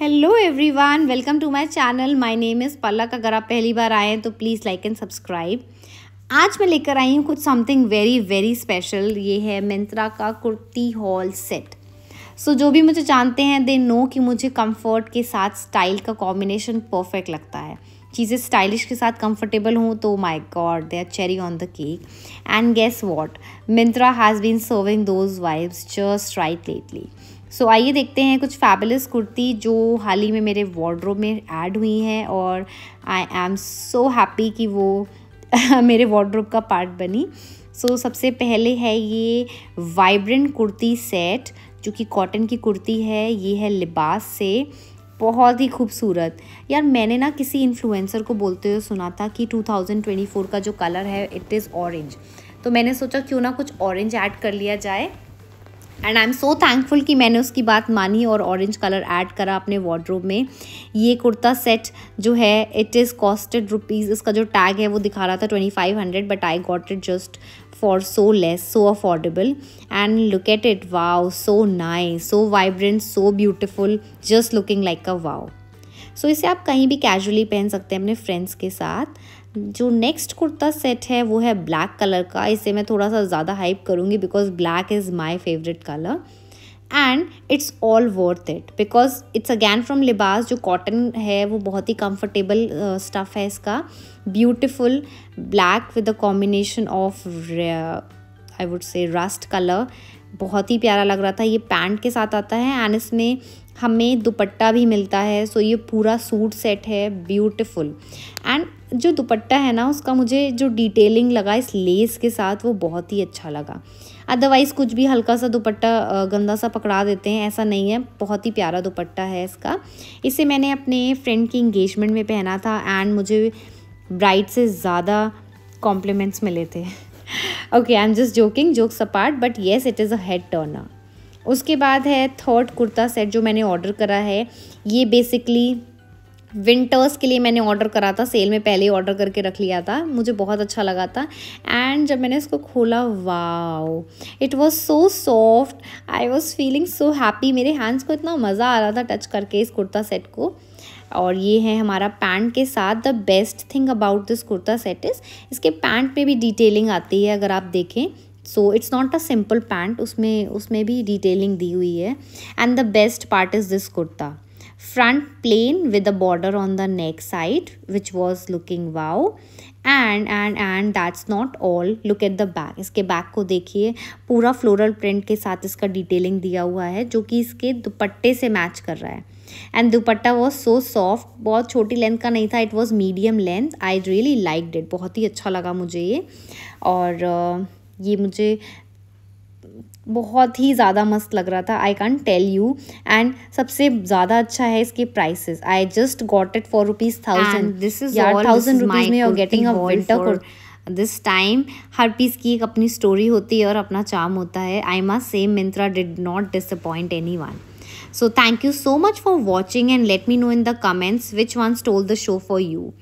Hello everyone welcome to my channel my name is Palak अगर आप पहली बार आए हैं तो प्लीज़ लाइक एंड सब्सक्राइब आज मैं लेकर आई हूँ कुछ समथिंग वेरी वेरी स्पेशल ये है मिंत्रा का कुर्ती हॉल सेट सो जो भी मुझे जानते हैं दे नो कि मुझे कंफर्ट के साथ स्टाइल का कॉम्बिनेशन परफेक्ट लगता है चीज़ें स्टाइलिश के साथ कंफर्टेबल हों तो my god they are cherry on the cake and guess what Myntra has been serving those vibes just right lately so so, आइए देखते हैं कुछ फैबुलस कुर्ती जो हाल ही में मेरे वार्ड्रोब में ऐड हुई हैं और आई एम सो हैप्पी कि वो मेरे वार्ड्रोब का पार्ट बनी सो so, सबसे पहले है ये वाइब्रेंट कुर्ती सेट जो कि कॉटन की कुर्ती है ये है लिबास से बहुत ही खूबसूरत यार मैंने ना किसी इन्फ्लुएंसर को बोलते हुए सुना था कि 2024 का जो कलर है इट इज़ ऑरेंज तो मैंने सोचा क्यों ना कुछ ऑरेंज ऐड कर लिया जाए and I am so thankful कि मैंने उसकी बात मानी और ऑरेंज कलर ऐड करा अपने वार्ड्रोब में ये कुर्ता सेट जो है इट इज़ कॉस्टेड रुपीज़ इसका जो टैग है वो दिखा रहा था twenty five hundred but I got it just for so less so affordable and look at it wow so nice so vibrant so beautiful just looking like a wow so इसे आप कहीं भी casually पहन सकते हैं अपने friends के साथ जो नेक्स्ट कुर्ता सेट है वो है ब्लैक कलर का इसे मैं थोड़ा सा ज़्यादा हाइप करूँगी because black is my favourite colour and it's all worth it because it's again from Libas जो कॉटन है वो बहुत ही कंफर्टेबल स्टफ़ है इसका beautiful black with a combination of I would say rust colour बहुत ही प्यारा लग रहा था ये पैंट के साथ आता है एंड इसमें हमें दुपट्टा भी मिलता है सो ये पूरा सूट सेट है ब्यूटिफुल एंड जो दुपट्टा है ना उसका मुझे जो डिटेलिंग लगा इस लेस के साथ वो बहुत ही अच्छा लगा अदरवाइज़ कुछ भी हल्का सा दुपट्टा गंदा सा पकड़ा देते हैं ऐसा नहीं है बहुत ही प्यारा दुपट्टा है इसका इसे मैंने अपने फ्रेंड की इंगेजमेंट में पहना था एंड मुझे ब्राइट से ज़्यादा कॉम्प्लीमेंट्स मिले थे okay I am just joking jokes apart but yes it is a head turner उसके बाद है थर्ड कुर्ता सेट जो मैंने ऑर्डर करा है ये बेसिकली विंटर्स के लिए मैंने ऑर्डर करा था सेल में पहले ही ऑर्डर करके रख लिया था मुझे बहुत अच्छा लगा था एंड जब मैंने इसको खोला wow it was so soft I was feeling so happy मेरे हैंड्स को इतना मज़ा आ रहा था टच करके इस कुर्ता सेट को और ये है हमारा पैंट के साथ the best thing about this kurta set is इसके पैंट में भी डिटेलिंग आती है अगर आप देखें so it's not a simple pant उसमें उसमें भी डिटेलिंग दी हुई है and the best part is this kurta front plain with a border on the neck side which was looking wow and and and that's not all look at the back इसके back को देखिए पूरा floral print के साथ इसका detailing दिया हुआ है जो कि इसके दुपट्टे से मैच कर रहा है and dupatta was so soft बहुत छोटी लेंथ का नहीं था it was medium length I really like it बहुत ही अच्छा लगा मुझे ये और ये मुझे बहुत ही ज़्यादा मस्त लग रहा था I can tell you and सबसे ज़्यादा अच्छा है इसके prices I just got it for rupees thousand this is thousand rupees में you're getting a winter this time हर पीस की एक अपनी स्टोरी होती है और अपना चाम होता है आई मा same Myntra did not disappoint anyone So thank you so much for watching and let me know in the comments which one stole the show for you.